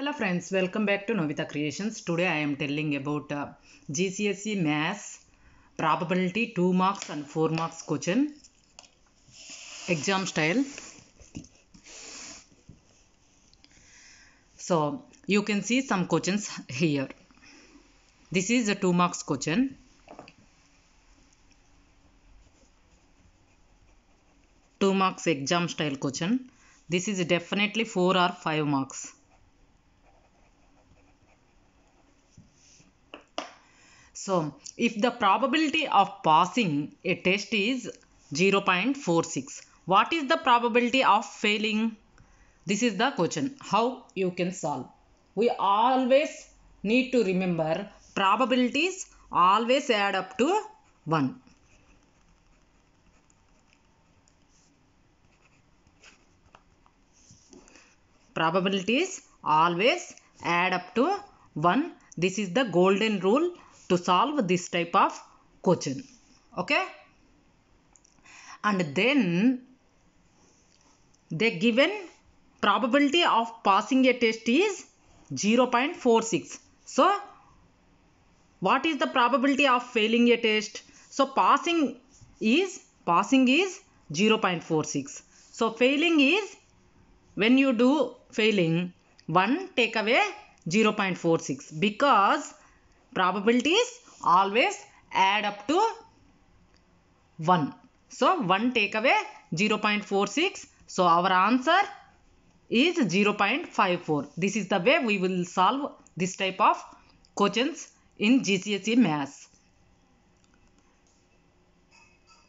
Hello friends, welcome back to Novita Creations. Today I am telling about uh, GCSE Maths Probability 2 marks and 4 marks question exam style. So you can see some questions here. This is a 2 marks question. Two marks exam style question. This is definitely four or five marks. So if the probability of passing a test is 0.46, what is the probability of failing? This is the question. How you can solve? We always need to remember probabilities always add up to 1. Probabilities always add up to 1. This is the golden rule to solve this type of question okay and then the given probability of passing a test is 0.46 so what is the probability of failing a test so passing is passing is 0.46 so failing is when you do failing 1 take away 0.46 because probabilities always add up to 1. So 1 take away 0 0.46. So our answer is 0 0.54. This is the way we will solve this type of questions in GCSE maths.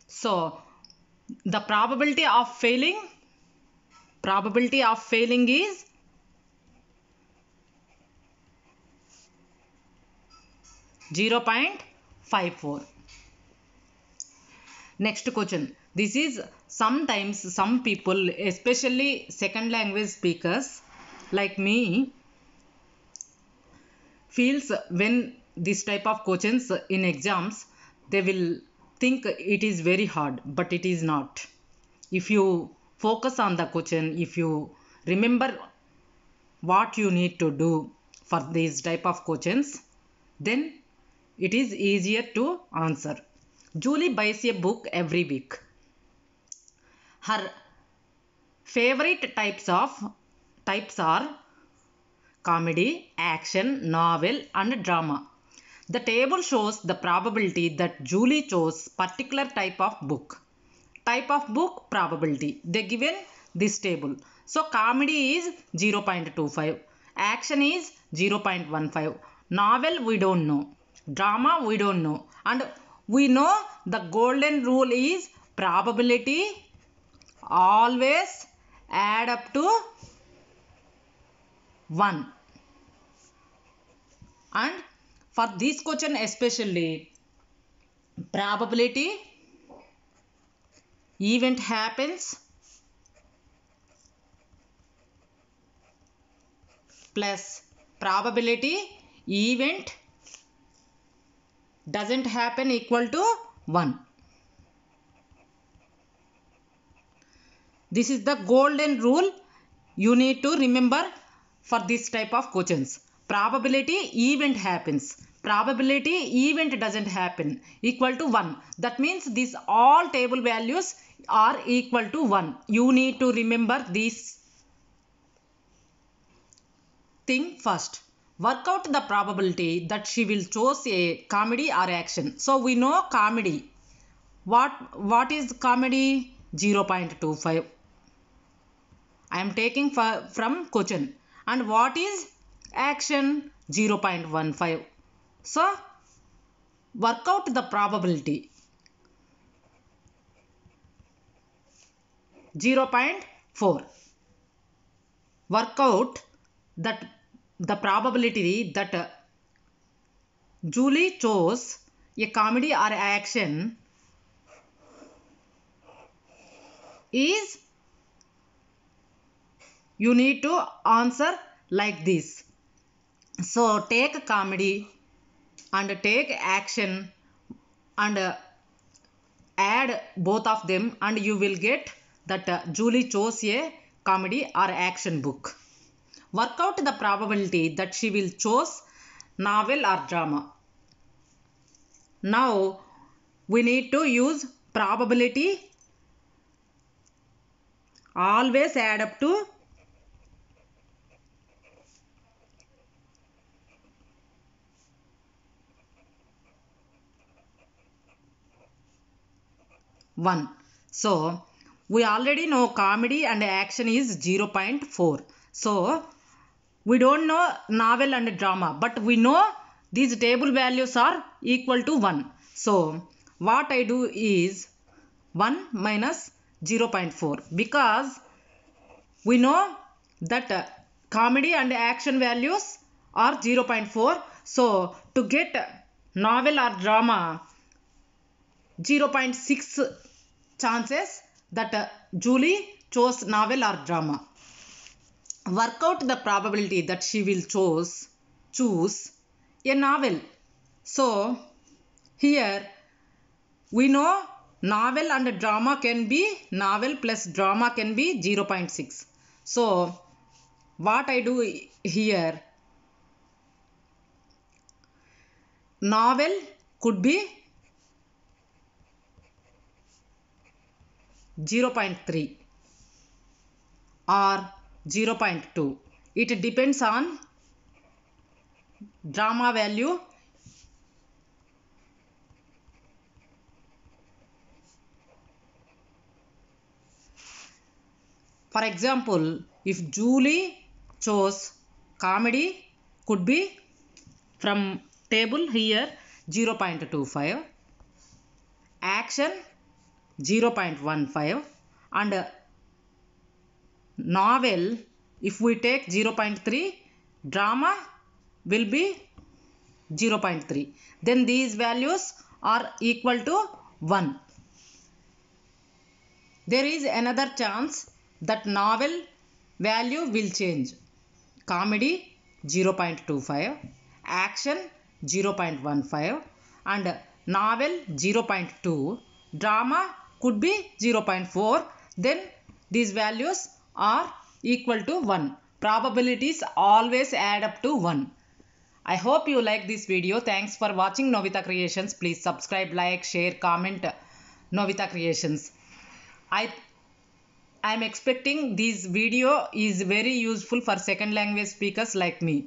So the probability of failing probability of failing is 0.54. Next question. This is sometimes some people, especially second language speakers like me, feels when this type of questions in exams, they will think it is very hard, but it is not. If you focus on the question, if you remember what you need to do for these type of questions, then it is easier to answer. Julie buys a book every week. Her favorite types of types are comedy, action, novel and drama. The table shows the probability that Julie chose particular type of book. Type of book probability. They given this table. So comedy is 0.25. Action is 0.15. Novel we don't know drama we don't know and we know the golden rule is probability always add up to 1 and for this question especially probability event happens plus probability event doesn't happen equal to 1. This is the golden rule you need to remember for this type of questions. Probability event happens. Probability event doesn't happen equal to 1. That means these all table values are equal to 1. You need to remember this thing first work out the probability that she will choose a comedy or action. So we know comedy. What, what is comedy? 0.25. I am taking for, from Cochin. And what is action? 0.15. So work out the probability. 0.4 work out that the probability that Julie chose a comedy or action is you need to answer like this. So take comedy and take action and add both of them and you will get that Julie chose a comedy or action book. Work out the probability that she will choose novel or drama. Now we need to use probability always add up to one so we already know comedy and action is 0 0.4 so we don't know novel and drama but we know these table values are equal to 1 so what i do is 1 minus 0.4 because we know that uh, comedy and action values are 0.4 so to get novel or drama 0.6 chances that uh, Julie chose novel or drama work out the probability that she will choose choose a novel. So here we know novel and drama can be novel plus drama can be 0.6. So what I do here novel could be 0.3 or 0.2 it depends on drama value for example if Julie chose comedy could be from table here 0.25 action 0.15 and novel if we take 0.3 drama will be 0.3 then these values are equal to 1 there is another chance that novel value will change comedy 0.25 action 0.15 and novel 0.2 drama could be 0.4 then these values are equal to 1. Probabilities always add up to 1. I hope you like this video. Thanks for watching Novita Creations. Please subscribe, like, share, comment Novita Creations. I I am expecting this video is very useful for second language speakers like me.